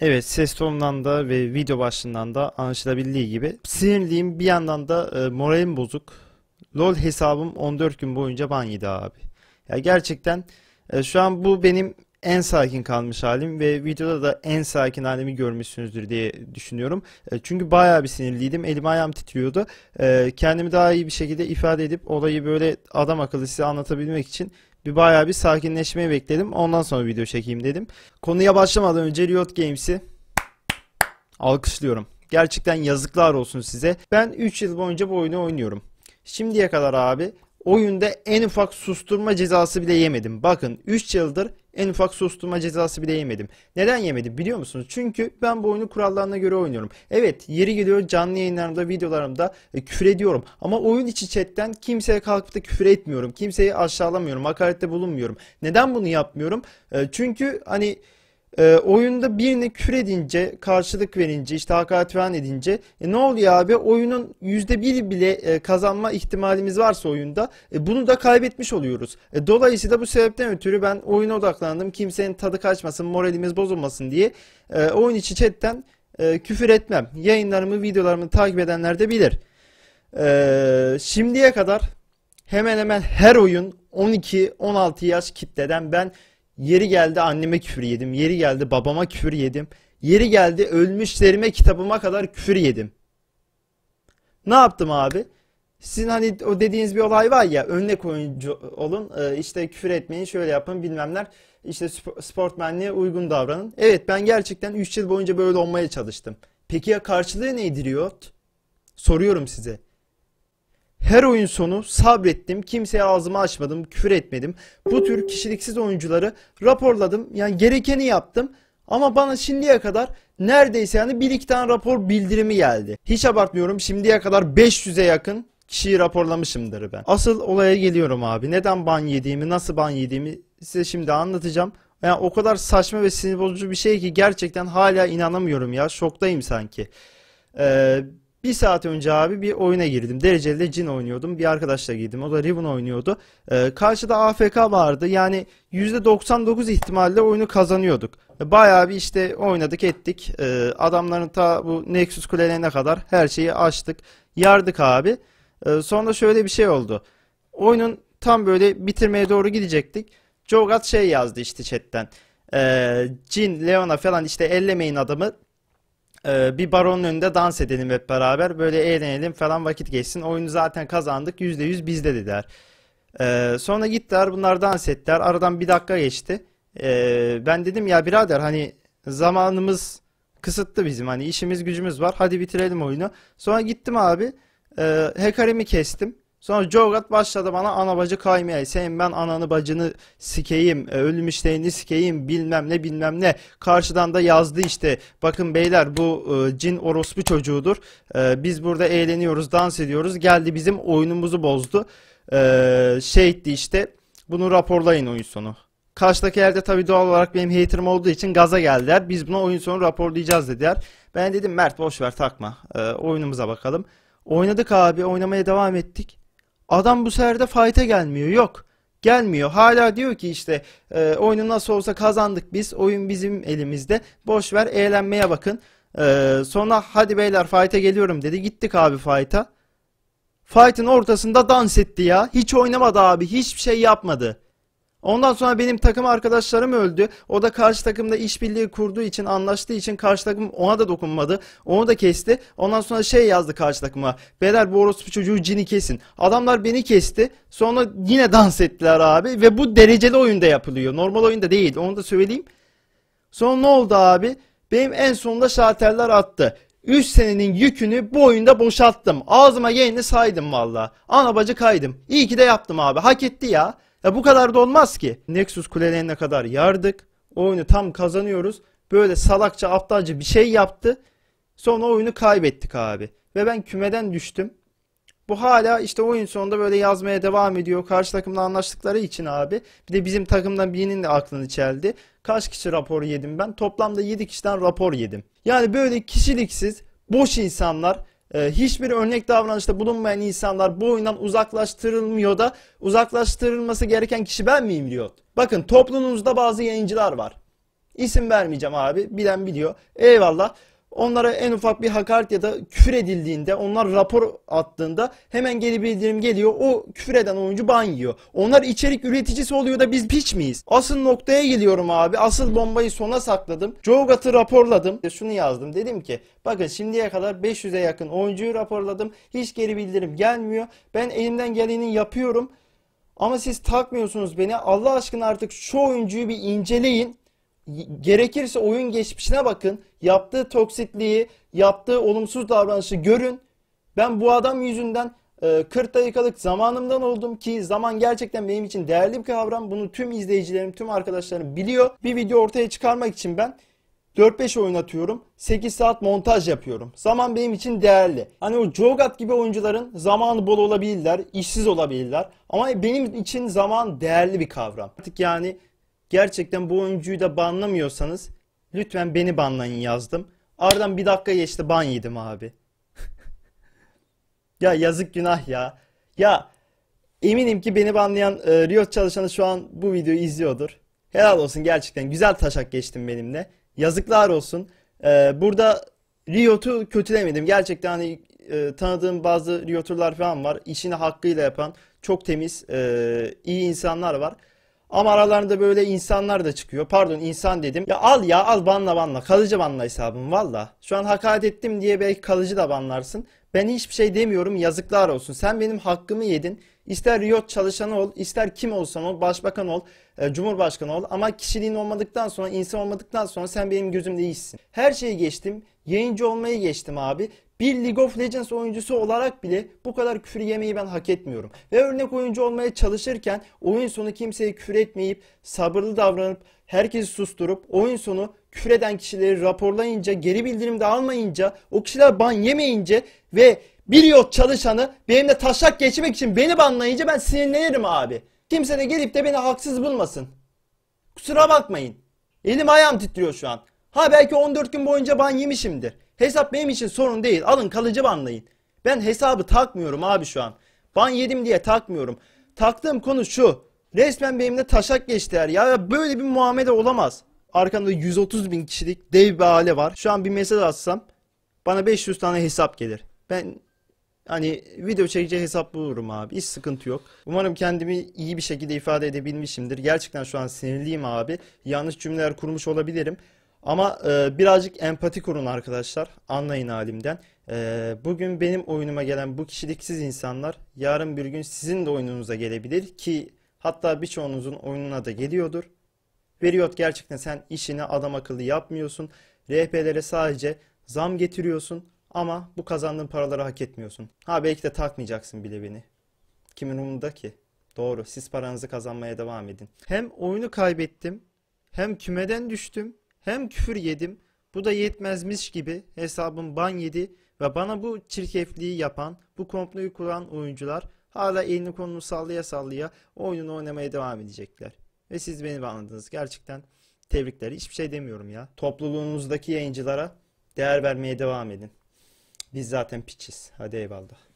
Evet ses tonundan da ve video başlığından da anlaşılabildiği gibi sinirliyim bir yandan da e, moralim bozuk. LOL hesabım 14 gün boyunca ban yedi abi. Ya gerçekten e, şu an bu benim en sakin kalmış halim ve videoda da en sakin halimi görmüşsünüzdür diye düşünüyorum. E, çünkü bayağı bir sinirliydim. Elim ayağım titriyordu. E, kendimi daha iyi bir şekilde ifade edip olayı böyle adam akıllı size anlatabilmek için bir bayağı bir sakinleşmeyi bekledim. Ondan sonra video çekeyim dedim. Konuya başlamadan önce Riot Games'i alkışlıyorum. Gerçekten yazıklar olsun size. Ben 3 yıl boyunca bu oyunu oynuyorum. Şimdiye kadar abi Oyunda en ufak susturma cezası bile yemedim. Bakın 3 yıldır en ufak susturma cezası bile yemedim. Neden yemedim biliyor musunuz? Çünkü ben bu oyunu kurallarına göre oynuyorum. Evet yeri geliyor canlı yayınlarımda, videolarımda e, küfür ediyorum. Ama oyun içi chatten kimseye kalkıp da küfür etmiyorum. Kimseyi aşağılamıyorum, hakarette bulunmuyorum. Neden bunu yapmıyorum? E, çünkü hani e, oyunda birini kür edince, karşılık verince, işte hakaret falan edince e, ne oluyor abi? Oyunun yüzde %1 bile e, kazanma ihtimalimiz varsa oyunda e, bunu da kaybetmiş oluyoruz. E, dolayısıyla bu sebepten ötürü ben oyuna odaklandım. Kimsenin tadı kaçmasın, moralimiz bozulmasın diye e, oyun içi chatten e, küfür etmem. Yayınlarımı, videolarımı takip edenler de bilir. E, şimdiye kadar hemen hemen her oyun 12-16 yaş kitleden ben Yeri geldi anneme küfür yedim. Yeri geldi babama küfür yedim. Yeri geldi ölmüşlerime kitabıma kadar küfür yedim. Ne yaptım abi? Sizin hani o dediğiniz bir olay var ya örnek oyuncu olun e, işte küfür etmeyin şöyle yapın bilmemler işte sportmenliğe uygun davranın. Evet ben gerçekten 3 yıl boyunca böyle olmaya çalıştım. Peki ya karşılığı neydi Riot? Soruyorum size. Her oyun sonu sabrettim. Kimseye ağzımı açmadım, küfür etmedim. Bu tür kişiliksiz oyuncuları raporladım. Yani gerekeni yaptım. Ama bana şimdiye kadar neredeyse yani bir iki tane rapor bildirimi geldi. Hiç abartmıyorum şimdiye kadar 500'e yakın kişiyi raporlamışımdır ben. Asıl olaya geliyorum abi. Neden ban yediğimi, nasıl ban yediğimi size şimdi anlatacağım. Yani o kadar saçma ve sinir bozucu bir şey ki gerçekten hala inanamıyorum ya. Şoktayım sanki. Ee, bir saat önce abi bir oyuna girdim. Dereceli de cin oynuyordum. Bir arkadaşla girdim. O da Riven oynuyordu. Ee, karşıda AFK vardı. Yani %99 ihtimalle oyunu kazanıyorduk. E, bayağı bir işte oynadık ettik. Ee, adamların ta bu Nexus kulelerine kadar her şeyi açtık. Yardık abi. Ee, sonra şöyle bir şey oldu. Oyunun tam böyle bitirmeye doğru gidecektik. Jogat şey yazdı işte chatten. Ee, Jin, Leona falan işte ellemeyin adamı ee, bir baronun önünde dans edelim hep beraber. Böyle eğlenelim falan vakit geçsin. Oyunu zaten kazandık yüzde yüz bizde dediler. Ee, sonra gittiler bunlar dans ettiler. Aradan bir dakika geçti. Ee, ben dedim ya birader hani zamanımız kısıtlı bizim. Hani işimiz gücümüz var. Hadi bitirelim oyunu. Sonra gittim abi. E, Hecarim'i kestim. Sonra Jogat başladı bana ana bacı kaymaya. Senin ben ananı bacını sikeyim, e, ölmüşlerini sikeyim bilmem ne bilmem ne. Karşıdan da yazdı işte bakın beyler bu e, cin orospu çocuğudur. E, biz burada eğleniyoruz, dans ediyoruz. Geldi bizim oyunumuzu bozdu. E, şey etti işte bunu raporlayın oyun sonu. Karşıdaki yerde tabii doğal olarak benim haterim olduğu için gaza geldiler. Biz buna oyun sonu raporlayacağız dediler. Ben dedim Mert boş ver takma. oyunumuza bakalım. Oynadık abi, oynamaya devam ettik. Adam bu sefer de fight'e gelmiyor. Yok gelmiyor. Hala diyor ki işte e, oyunu nasıl olsa kazandık biz. Oyun bizim elimizde. Boş ver eğlenmeye bakın. E, sonra hadi beyler fight'a geliyorum dedi. Gittik abi fight'a. Fight'ın ortasında dans etti ya. Hiç oynamadı abi. Hiçbir şey yapmadı. Ondan sonra benim takım arkadaşlarım öldü. O da karşı takımda işbirliği kurduğu için, anlaştığı için karşı takım ona da dokunmadı. Onu da kesti. Ondan sonra şey yazdı karşı takıma. Beyler bu orospu çocuğu cini kesin. Adamlar beni kesti. Sonra yine dans ettiler abi. Ve bu dereceli oyunda yapılıyor. Normal oyunda değil. Onu da söyleyeyim. Sonra ne oldu abi? Benim en sonunda şarterler attı. 3 senenin yükünü bu oyunda boşalttım. Ağzıma yeğeni saydım valla. Ana bacı kaydım. İyi ki de yaptım abi. Hak etti ya. Ya e, bu kadar da olmaz ki. Nexus kulelerine kadar yardık. Oyunu tam kazanıyoruz. Böyle salakça aptalca bir şey yaptı. Sonra oyunu kaybettik abi. Ve ben kümeden düştüm. Bu hala işte oyun sonunda böyle yazmaya devam ediyor. Karşı takımla anlaştıkları için abi. Bir de bizim takımdan birinin de aklını çeldi. Kaç kişi rapor yedim ben? Toplamda 7 kişiden rapor yedim. Yani böyle kişiliksiz, boş insanlar ee, hiçbir örnek davranışta bulunmayan insanlar bu oyundan uzaklaştırılmıyor da uzaklaştırılması gereken kişi ben miyim diyor. Bakın toplumumuzda bazı yayıncılar var. İsim vermeyeceğim abi bilen biliyor. Eyvallah Onlara en ufak bir hakaret ya da küfür edildiğinde, onlar rapor attığında hemen geri bildirim geliyor. O küfür eden oyuncu ban yiyor. Onlar içerik üreticisi oluyor da biz piç miyiz? Asıl noktaya geliyorum abi. Asıl bombayı sona sakladım. Jogat'ı raporladım. Şunu yazdım. Dedim ki bakın şimdiye kadar 500'e yakın oyuncuyu raporladım. Hiç geri bildirim gelmiyor. Ben elimden geleni yapıyorum. Ama siz takmıyorsunuz beni. Allah aşkına artık şu oyuncuyu bir inceleyin gerekirse oyun geçmişine bakın. Yaptığı toksitliği, yaptığı olumsuz davranışı görün. Ben bu adam yüzünden 40 e, dakikalık zamanımdan oldum ki zaman gerçekten benim için değerli bir kavram. Bunu tüm izleyicilerim, tüm arkadaşlarım biliyor. Bir video ortaya çıkarmak için ben 4-5 oyun atıyorum. 8 saat montaj yapıyorum. Zaman benim için değerli. Hani o Jogat gibi oyuncuların zamanı bol olabilirler, işsiz olabilirler. Ama benim için zaman değerli bir kavram. Artık yani Gerçekten bu oyuncuyu da banlamıyorsanız lütfen beni banlayın yazdım. Ardından bir dakika geçti ban yedim abi. ya yazık günah ya. Ya eminim ki beni banlayan e, Riot çalışanı şu an bu videoyu izliyordur. Helal olsun gerçekten güzel taşak geçtim benimle. Yazıklar olsun. E, burada Riot'u kötülemedim. Gerçekten hani e, tanıdığım bazı Rioter'lar falan var. İşini hakkıyla yapan çok temiz e, iyi insanlar var. Ama aralarında böyle insanlar da çıkıyor. Pardon insan dedim. Ya al ya al banla banla. Kalıcı banla hesabım valla. Şu an hakaret ettim diye belki kalıcı da banlarsın. Ben hiçbir şey demiyorum yazıklar olsun. Sen benim hakkımı yedin. İster Riot çalışanı ol, ister kim olsan ol, başbakan ol, e, cumhurbaşkanı ol. Ama kişiliğin olmadıktan sonra, insan olmadıktan sonra sen benim gözümde iyisin. Her şeyi geçtim. Yayıncı olmayı geçtim abi. Bir League of Legends oyuncusu olarak bile bu kadar küfür yemeyi ben hak etmiyorum. Ve örnek oyuncu olmaya çalışırken oyun sonu kimseye küfür etmeyip sabırlı davranıp herkesi susturup oyun sonu küfreden kişileri raporlayınca, geri bildirim de almayınca, o kişiler ban yemeyince ve bir yot çalışanı benimle taşak geçmek için beni banlayınca ben sinirlenirim abi. Kimse de gelip de beni haksız bulmasın. Kusura bakmayın. Elim ayağım titriyor şu an. Ha belki 14 gün boyunca ban yemişimdir. Hesap benim için sorun değil. Alın kalıcı banlayın. Ben hesabı takmıyorum abi şu an. Ban yedim diye takmıyorum. Taktığım konu şu. Resmen benimle taşak geçti her. ya böyle bir muamele olamaz. Arkamda 130 bin kişilik dev bir aile var. Şu an bir mesaj atsam bana 500 tane hesap gelir. Ben hani video çekici hesap bulurum abi. Hiç sıkıntı yok. Umarım kendimi iyi bir şekilde ifade edebilmişimdir. Gerçekten şu an sinirliyim abi. Yanlış cümleler kurmuş olabilirim. Ama e, birazcık empati kurun arkadaşlar. Anlayın halimden. E, bugün benim oyunuma gelen bu kişiliksiz insanlar yarın bir gün sizin de oyununuza gelebilir ki hatta birçoğunuzun oyununa da geliyordur. Veriyor gerçekten sen işini adam akıllı yapmıyorsun. RP'lere sadece zam getiriyorsun ama bu kazandığın paraları hak etmiyorsun. Ha belki de takmayacaksın bile beni. Kimin umurunda ki? Doğru siz paranızı kazanmaya devam edin. Hem oyunu kaybettim hem kümeden düştüm hem küfür yedim, bu da yetmezmiş gibi hesabım ban yedi ve bana bu çirkefliği yapan, bu komployu kuran oyuncular hala elini kolunu sallaya sallaya oyununu oynamaya devam edecekler. Ve siz beni anladınız. Gerçekten tebrikler. Hiçbir şey demiyorum ya. Topluluğunuzdaki yayıncılara değer vermeye devam edin. Biz zaten piçiz. Hadi eyvallah.